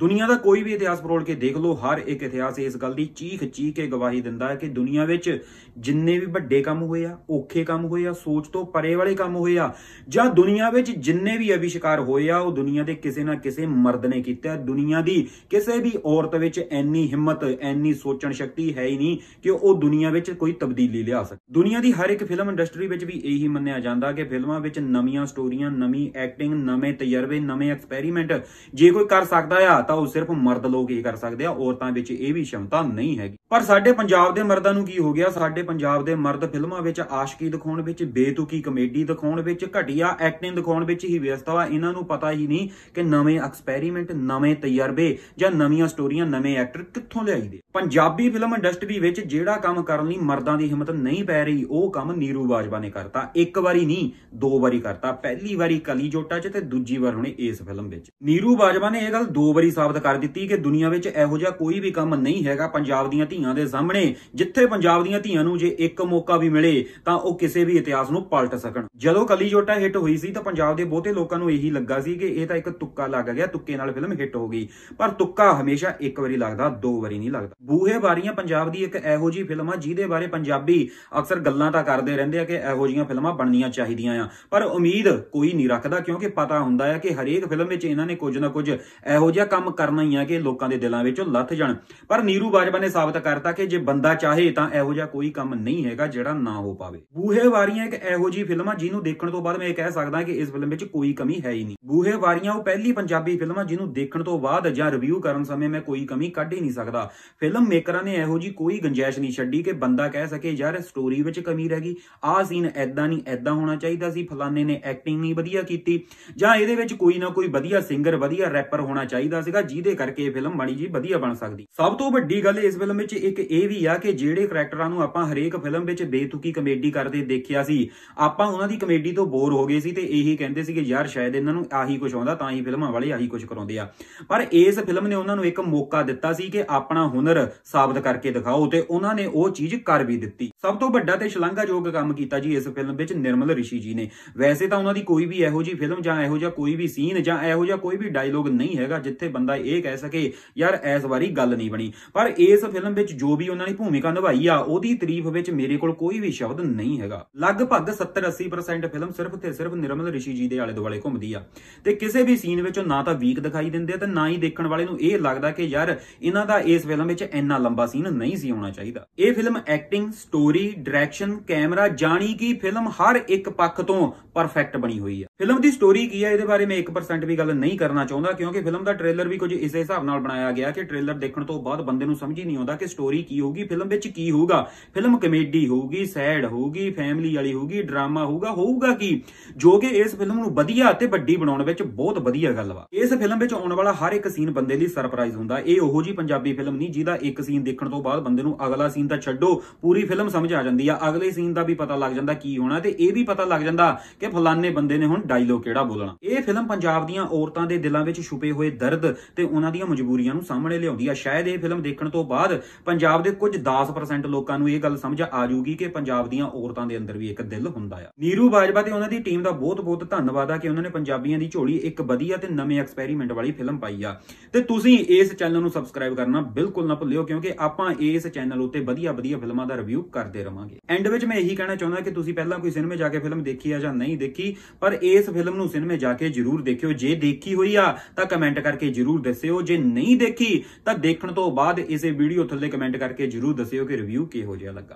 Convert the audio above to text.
ਦੁਨੀਆ ਦਾ ਕੋਈ ਵੀ ਇਤਿਹਾਸ ਪਰੋਲ ਕੇ ਦੇਖ ਲਓ ਹਰ ਇੱਕ ਇਤਿਹਾਸ ਇਸ ਗੱਲ ਦੀ ਚੀਖ ਚੀਖ ਕੇ ਗਵਾਹੀ ਦਿੰਦਾ ਹੈ ਕਿ ਦੁਨੀਆ ਵਿੱਚ ਜਿੰਨੇ ਵੀ ਵੱਡੇ ਕੰਮ ਹੋਏ ਆ ਔਖੇ ਕੰਮ ਹੋਏ ਆ ਸੋਚ ਤੋਂ ਪਰੇ ਵਾਲੇ ਕੰਮ ਹੋਏ ਆ ਜਾਂ ਦੁਨੀਆ ਵਿੱਚ ਜਿੰਨੇ ਵੀ ਅਵਿਸ਼ਕਾਰ ਹੋਏ ਆ ਉਹ ਦੁਨੀਆ ਦੇ ਕਿਸੇ ਨਾ ਕਿਸੇ ਮਰਦ ਨੇ ਕੀਤਾ ਦੁਨੀਆ ਦੀ ਕਿਸੇ ਵੀ ਔਰਤ ਵਿੱਚ ਐਨੀ ਹਿੰਮਤ ਐਨੀ ਸੋਚਣ ਸ਼ਕਤੀ ਹੈ ਹੀ ਨਹੀਂ ਕਿ ਉਹ ਦੁਨੀਆ ਵਿੱਚ ਕੋਈ ਤਬਦੀਲੀ ਲਿਆ ਸਕੇ ਦੁਨੀਆ ਦੀ ਹਰ ਇੱਕ ਫਿਲਮ ਇੰਡਸਟਰੀ ਵਿੱਚ ਵੀ ਇਹੀ ਮੰਨਿਆ ਜਾਂਦਾ ਕਿ ਫਿਲਮਾਂ ਵਿੱਚ ਨਵੀਆਂ ਸਟੋਰੀਆਂ ਨਵੀਂ ਐਕਟਿੰਗ ਨਵੇਂ ਤਜਰਬੇ ਨਵੇਂ ਐਕਸਪੈਰੀਮੈਂਟ ਜੇ ਕੋਈ ਕਰ ਸਕਦਾ ਆ ਤਾਂ ਉਹ ਸਿਰਫ ਮਰਦ ਲੋਕ ਹੀ ਕਰ ਸਕਦੇ ਆ ਔਰਤਾਂ ਵਿੱਚ ਇਹ ਵੀ ਸ਼ਮਤਾ ਨਹੀਂ ਹੈਗੀ ਪਰ ਸਾਡੇ ਪੰਜਾਬ ਦੇ ਮਰਦਾਂ ਨੂੰ ਕੀ ਹੋ ਗਿਆ ਸਾਡੇ ਪੰਜਾਬ ਦੇ ਮਰਦ ਫਿਲਮਾਂ ਵਿੱਚ ਆਸ਼ਕੀ ਦਿਖਾਉਣ ਵਿੱਚ ਬੇਤੁਕੀ ਕਮੇਡੀ ਦਿਖਾਉਣ ਵਿੱਚ ਘਟੀਆ ਐਕਟਿੰਗ ਦਿਖਾਉਣ ਵਿੱਚ ਹੀ ਵਿਅਸਤ ਆ ਇਹਨਾਂ ਨੂੰ ਪਤਾ ਹੀ ਨਹੀਂ ਕਿ ਨਵੇਂ ਐਕਸਪੈਰੀਮੈਂਟ ਨਵੇਂ ਤਜਰਬੇ ਜਾਂ ਨਵੀਆਂ ਸਟੋਰੀਆਂ ਨਵੇਂ ਐਕਟਰ ਕਿੱਥੋਂ ਲਿਆਈਦੇ ਪੰਜਾਬੀ ਫਿਲਮ ਇੰਡਸਟਰੀ ਵਿੱਚ ਜਿਹੜਾ ਕੰਮ ਕਰਨ ਲਈ ਮਰਦਾਂ ਦੀ ਹਿੰਮਤ ਨਹੀਂ ਪੈ ਰਹੀ ਉਹ ਕੰਮ ਨੀਰੂ ਬਾਜਵਾ ਨੇ ਕਰਤਾ ਇੱਕ ਵਾਰੀ ਨਹੀਂ ਦੋ ਵਾਰੀ ਕਰਤਾ ਪਹਿਲੀ ਵਾਰੀ ਕਲੀ ਜੋਟਾ 'ਚ ਤੇ ਦੂਜੀ ਵਾਰ ਹੁਣ ਇਸ ਫਿਲਮ ਵਿੱਚ ਨੀਰੂ ਬਾਜਵਾ ਨੇ ਇਹ ਗੱਲ ਦੋ ਵਾਰੀ ਸਾਬਤ ਕਰ ਦਿੱਤੀ ਕਿ ਦੁਨੀਆ ਵਿੱਚ ਇਹੋ ਜਿਹਾ ਕੋਈ ਵੀ ਕੰਮ ਨਹੀਂ ਹੈਗਾ ਪੰਜਾਬ ਦੀਆਂ ਧੀਆਂ ਦੇ ਸਾਹਮਣੇ ਜਿੱਥੇ ਪੰਜਾਬ ਦੀਆਂ ਧੀਆਂ ਨੂੰ ਜੇ ਇੱਕ ਮੌਕਾ ਵੀ ਮਿਲੇ ਤਾਂ ਉਹ ਕਿਸੇ ਵੀ ਇਤਿਹਾਸ ਨੂੰ ਪਲਟ ਸਕਣ ਜਦੋਂ ਕਲੀ ਜੋਟਾ ਹਿੱਟ ਹੋਈ ਸੀ ਤਾਂ ਪੰਜਾਬ ਦੇ ਬਹੁਤੇ ਲੋਕਾਂ ਨੂੰ ਇਹੀ ਲੱਗਾ ਸੀ ਕਿ ਇਹ ਤਾਂ ਇੱਕ ਤੁੱਕਾ ਲੱਗ ਗਿਆ ਤੁੱਕੇ ਨਾਲ ਫਿਲਮ ਹਿੱਟ ਹੋ ਗਈ ਪਰ ਤੁੱਕਾ ਹਮੇਸ਼ਾ ਇੱਕ ਵਾਰੀ ਲੱਗਦਾ ਦੋ ਵਾਰੀ ਨਹੀਂ ਲੱਗਦਾ ਬੂਹੇ ਬਾਰੀਆਂ ਪੰਜਾਬ ਦੀ ਇੱਕ ਇਹੋ ਜੀ ਫਿਲਮ ਆ ਜਿਹਦੇ ਬਾਰੇ ਪੰਜਾਬੀ ਅਕਸਰ ਗੱਲਾਂ ਤਾਂ ਕਰਦੇ ਰਹਿੰਦੇ ਆ ਕਿ ਇਹੋ ਜੀਆਂ ਫਿਲਮਾਂ ਬਣਨੀਆਂ ਚਾਹੀਦੀਆਂ ਆ ਪਰ ਉਮੀਦ ਕੋਈ ਨਹੀਂ ਰੱਖਦਾ ਕਿਉਂਕਿ ਪਤਾ ਹੁੰਦਾ ਹੈ ਕਿ ਹਰੇਕ ਫਿਲਮ ਵਿੱਚ ਇਹਨਾਂ ਨੇ ਕੁਝ ਨਾ ਕੁਝ ਇਹੋ ਜਿਹਾ ਕੰਮ ਕਰਨਾ ਹੀ ਆ ਕਿ ਲੋਕਾਂ ਦੇ ਦਿਲਾਂ ਵਿੱਚੋਂ ਲੱਥ ਜਾਣ ਪਰ ਨੀਰੂ ਬਾਜਵਾ ਨੇ ਸਾਬਤ ਕਰਤਾ ਕਿ ਜੇ ਬੰਦਾ ਚਾਹੇ ਤਾਂ ਇਹੋ ਜਿਹਾ ਕੋਈ ਕੰਮ ਨਹੀਂ ਹੈਗਾ ਜਿਹੜਾ ਨਾ ਹੋ ਪਾਵੇ ਬੂਹੇ ਵਾਰੀਆਂ ਇੱਕ ਇਹੋ ਜੀ ਫਿਲਮ ਆ ਜਿਹਨੂੰ ਦੇਖਣ ਤੋਂ ਬਾਅਦ ਮੈਂ ਇਹ ਕਹਿ ਸਕਦਾ ਕਿ ਇਸ ਫਿਲਮ ਵਿੱਚ ਕੋਈ ਕਮੀ ਹੈ ਹੀ ਨਹੀਂ ਬੂਹੇ ਵਾਰੀਆਂ ਉਹ ਪਹਿਲੀ ਪੰਜਾਬੀ ਫਿਲਮ ਆ ਜਿਹਨੂੰ ਦੇਖਣ ਤੋਂ ਬਾਅਦ ਜਾਂ ਰਿਵਿਊ ਕਰਨ ਸਮੇਂ ਮੈਂ ਕੋਈ ਕਮੀ ਕੱਢ ਹੀ ਨਹੀਂ ਸਕਦਾ ਫਿਲਮ ਮੇਕਰਾਂ ਨੇ ਇਹੋ ਜੀ ਕੋਈ ਗੁੰਜਾਇਸ਼ ਨਹੀਂ ਛੱਡੀ ਕਿ ਬੰਦਾ ਕਹਿ ਸਕੇ ਯਾਰ ਸਟੋਰੀ ਵਿੱਚ ਕਮੀ ਰਹਿ ਗਈ ਆਹ ਸੀਨ ਐਦਾਂ ਨਹੀਂ ਐਦਾਂ ਹੋਣਾ ਚਾਹੀਦਾ ਸੀ ਫਲਾਣੇ ਨੇ ਐਕਟਿੰਗ ਨਹੀਂ ਵਧੀਆ ਕੀਤੀ ਜਾਂ ਇਹਦੇ ਵਿੱਚ ਕੋਈ ਨਾ ਕੋਈ ਵਧੀਆ ਸਿੰਗਰ ਵਧੀਆ ਰੈਪਰ ਹੋਣਾ ਚਾਹੀਦਾ ਸੀਗਾ ਸਕਦਾ ਜਿਹਦੇ ਕਰਕੇ ਇਹ ਫਿਲਮ ਮਾੜੀ ਜੀ ਵਧੀਆ ਬਣ ਸਕਦੀ ਸਭ ਤੋਂ ਵੱਡੀ ਗੱਲ ਇਸ ਫਿਲਮ ਵਿੱਚ ਇੱਕ ਇਹ ਵੀ ਆ ਕਿ ਜਿਹੜੇ ਕੈਰੈਕਟਰਾਂ ਨੂੰ ਆਪਾਂ ਹਰੇਕ ਫਿਲਮ ਵਿੱਚ ਬੇਤੁਕੀ ਕਮੇਡੀ ਕਰਦੇ ਦੇਖਿਆ ਸੀ ਆਪਾਂ ਉਹਨਾਂ ਦੀ ਕਮੇਡੀ ਤੋਂ ਬੋਰ ਹੋ ਗਏ ਸੀ ਤੇ ਇਹੀ ਕਹਿੰਦੇ ਸੀ ਕਿ ਯਾਰ ਸ਼ਾਇਦ ਇਹਨਾਂ ਨੂੰ ਆਹੀ ਕੁਝ ਆਉਂਦਾ ਤਾਂ ਹੀ ਫਿਲਮਾਂ ਵਾਲੇ ਆਹੀ ਕੁਝ ਕਰਾਉਂਦੇ ਆ ਪਰ ਇਸ ਫਿਲਮ ਨੇ ਉਹਨਾਂ ਨੂੰ ਇੱਕ ਮੌਕਾ ਦਿੱਤਾ ਸੀ ਕਿ ਆਪਣਾ ਹੁਨਰ ਸਾਬਤ ਕਰਕੇ ਦਿਖਾਓ ਤੇ ਉਹਨਾਂ ਨੇ ਉਹ ਚੀਜ਼ ਕਰ ਵੀ ਦਿੱਤੀ ਸਭ ਤੋਂ ਵੱਡਾ ਤੇ ਸ਼ਲਾਘਾਯੋਗ ਕੰਮ ਕੀਤਾ ਜੀ ਇਸ ਫਿਲਮ ਵਿੱਚ ਨਿਰਮਲ ਰਿਸ਼ੀ ਜੀ ਨੇ ਵੈਸੇ ਤਾਂ ਉਹਨਾਂ ਦੀ ਕੋਈ ਵੀ ਇਹੋ ਜੀ ਫਿਲਮ ਜਾਂ ਇਹੋ ਜਿਹਾ ਕੋਈ ਵੀ ਸੀਨ ਜਾਂ ਇਹੋ ਜਿਹਾ ਕੋਈ ਵੀ ਡਾਇਲੋਗ ਨਹੀਂ ਹੈਗਾ ਜਿੱਥੇ ਬੰਦਾ ਬੰਦਾ ਇਹ ਕਹਿ ਸਕੇ ਯਾਰ ਇਸ ਵਾਰੀ ਗੱਲ ਨਹੀਂ ਬਣੀ ਪਰ ਇਸ ਫਿਲਮ ਵਿੱਚ ਜੋ ਵੀ ਉਹਨਾਂ ਨੇ ਭੂਮਿਕਾ ਨਿਭਾਈ ਆ ਉਹਦੀ ਤਾਰੀਫ ਵਿੱਚ ਮੇਰੇ ਕੋਲ ਕੋਈ ਵੀ ਸ਼ਬਦ ਨਹੀਂ ਹੈਗਾ ਲਗਭਗ 70-80% ਫਿਲਮ ਸਿਰਫ ਤੇ ਸਿਰਫ ਨਿਰਮਲ ਰਿਸ਼ੀ ਜੀ ਦੇ ਆਲੇ ਦੁਆਲੇ ਘੁੰਮਦੀ ਆ ਤੇ ਕਿਸੇ ਵੀ ਸੀਨ ਵਿੱਚ ਨਾ ਤਾਂ ਵੀਕ ਦਿਖਾਈ ਦਿੰਦੇ ਤੇ ਨਾ ਹੀ ਦੇਖਣ ਵਾਲੇ ਨੂੰ ਇਹ ਲੱਗਦਾ ਕਿ ਯਾਰ ਇਹਨਾਂ ਦਾ ਇਸ ਫਿਲਮ ਵਿੱਚ ਇੰਨਾ ਲੰਬਾ ਸੀਨ ਨਹੀਂ ਸੀ ਹੋਣਾ ਚਾਹੀਦਾ ਇਹ film acting story direction camera ਜਾਣੀ ਕਿ ਫਿਲਮ ਹਰ ਇੱਕ ਪੱਖ ਤੋਂ ਪਰਫੈਕਟ ਬਣੀ ਹੋਈ ਆ ਫਿਲਮ ਦੀ ਸਟੋਰੀ ਕੀ ਹੈ ਇਹਦੇ ਬਾਰੇ ਮੈਂ 1% ਵੀ ਗੱਲ ਨਹੀਂ ਕਰਨਾ ਚਾਹੁੰਦਾ ਕਿਉਂਕਿ ਫਿਲਮ ਦਾ ਟ੍ਰੇਲਰ ਵੀ ਕੁਝ ਇਸੇ ਹਿਸਾਬ ਨਾਲ ਬਣਾਇਆ ਗਿਆ ਕਿ ਟ੍ਰੇਲਰ ਦੇਖਣ ਤੋਂ ਬਾਅਦ ਬੰਦੇ ਨੂੰ ਸਮਝ ਹੀ ਨਹੀਂ ਆਉਂਦਾ ਕਿ ਸਟੋਰੀ ਕੀ ਹੋਊਗੀ ਫਿਲਮ ਵਿੱਚ ਕੀ ਹੋਊਗਾ ਫਿਲਮ ਕਮੇਡੀ ਹੋਊਗੀ ਸੈਡ ਹੋਊਗੀ ਫੈਮਿਲੀ ਵਾਲੀ ਹੋਊਗੀ ਡਰਾਮਾ ਹੋਊਗਾ ਹੋਊਗਾ ਕੀ ਜੋ ਕਿ ਇਸ ਫਿਲਮ ਨੂੰ ਵਧੀਆ ਅਤੇ ਵੱਡੀ ਬਣਾਉਣ ਵਿੱਚ ਬਹੁਤ ਵਧੀਆ ਗੱਲ ਵਾ ਇਸ ਫਿਲਮ ਵਿੱਚ ਆਉਣ ਵਾਲਾ ਹਰ ਇੱਕ ਸੀਨ ਬੰਦੇ ਲਈ ਸਰਪ੍ਰਾਈਜ਼ ਹੁੰਦਾ ਇਹ ਉਹੋ ਜੀ ਪੰਜਾਬੀ ਫਿਲਮ ਨਹੀਂ ਜਿਹਦਾ ਇੱਕ ਸੀਨ ਦੇਖਣ ਤੋਂ ਬਾਅਦ ਬੰਦੇ ਨੂੰ ਅਗਲਾ ਸੀਨ ਤਾਂ ਛੱਡੋ ਪੂਰੀ ਫਿਲਮ ਸਮਝ ਆ ਜਾਂਦੀ ਆ ਅਗਲੇ ਸੀਨ ਦਾ ਵੀ ਪਤਾ ਲੱਗ ਜਾਂਦਾ ਕੀ ਹੋਣਾ ਤੇ ਇਹ ਵੀ ਪਤਾ ਲੱਗ ਜਾਂਦਾ ਕਿ ਫਲਾਣੇ ਬੰਦੇ ਨੇ ਹੁਣ ਡਾਇਲੋਗ ਕਿਹੜਾ ਬੋਲਣਾ ਇਹ ਫਿਲਮ ਪੰਜਾਬ ਦੀਆਂ ਔਰਤਾਂ ਦੇ ਦਿਲਾਂ ਵਿੱਚ ਛੁਪੇ ਹੋਏ ਦਰਦ ਤੇ ਉਹਨਾਂ ਦੀਆਂ ਮਜਬੂਰੀਆਂ ਨੂੰ ਸਾਹਮਣੇ ਲਿਆਉਂਦੀ ਆ ਸ਼ਾਇਦ ਇਹ ਫਿਲਮ ਦੇਖਣ ਤੋਂ ਬਾਅਦ ਪੰਜਾਬ ਦੇ ਕੁਝ 10% ਲੋਕਾਂ ਨੂੰ ਇਹ ਗੱਲ ਸਮਝ ਆ ਜਾਊਗੀ ਕਿ ਪੰਜਾਬ ਦੀਆਂ ਔਰਤਾਂ ਦੇ ਅੰਦਰ ਵੀ ਇੱਕ ਦਿਲ ਹੁੰਦਾ ਆ ਨੀਰੂ ਬਾਜਵਾ ਤੇ ਉਹਨਾਂ ਦੀ ਟੀਮ ਦਾ ਬਹੁਤ-ਬਹੁਤ ਧੰਨਵਾਦ ਆ ਕਿ ਉਹਨਾਂ ਨੇ ਪੰਜਾਬੀਆਂ ਦੀ ਝੋਲੀ ਇੱਕ ਵਧੀਆ ਤੇ ਨਵੇਂ ਐਕਸਪੈਰੀਮੈਂਟ ਵਾਲੀ ਫਿਲਮ ਪਾਈ ਆ ਤੇ ਤੁਸੀਂ ਇਸ ਚੈਨਲ ਨੂੰ ਸਬਸਕ੍ਰਾਈਬ ਕਰਨਾ ਬਿਲਕੁਲ ਨਾ ਭੁੱਲਿਓ ਕਿਉਂਕਿ ਆਪਾਂ ਇਸ ਚੈਨਲ ਉੱਤੇ ਵਧੀਆ-ਵਧੀਆ ਫਿਲਮਾਂ ਦਾ ਰਿਵਿਊ ਕਰਦੇ ਰਵਾਂਗੇ ਐਂਡ ਵਿੱਚ ਮੈਂ ਇਹੀ ਕਹਿਣਾ ਚਾਹੁੰਦਾ ਕਿ ਤੁਸੀਂ ਪਹਿਲਾਂ ਕੋਈ ਸਿਨੇਮੇ ਜਾ ਕੇ ਫਿਲਮ ਦੇਖੀ ਆ ਜਾਂ ਨਹੀਂ ਦੇਖੀ ਪਰ ਇਸ ਫਿਲਮ ਨੂੰ ਸਿਨੇਮੇ ਜਾ ਕੇ ਜ਼ਰੂਰ ਦੇਖਿਓ ਜੇ ਦੇਖੀ ਹੋਈ ਆ ਤਾਂ ਕਮੈਂਟ ਕਰਕੇ ਜ਼ਰੂਰ ਜਰੂਰ ਦੱਸਿਓ ਜੇ ਨਹੀਂ ਦੇਖੀ ਤਾਂ ਦੇਖਣ ਤੋਂ ਬਾਅਦ ਇਸੇ ਵੀਡੀਓ ਥੱਲੇ ਕਮੈਂਟ ਕਰਕੇ ਜਰੂਰ ਦੱਸਿਓ ਕਿ ਰਿਵਿਊ ਕਿਹੋ ਜਿਹਾ ਲੱਗਾ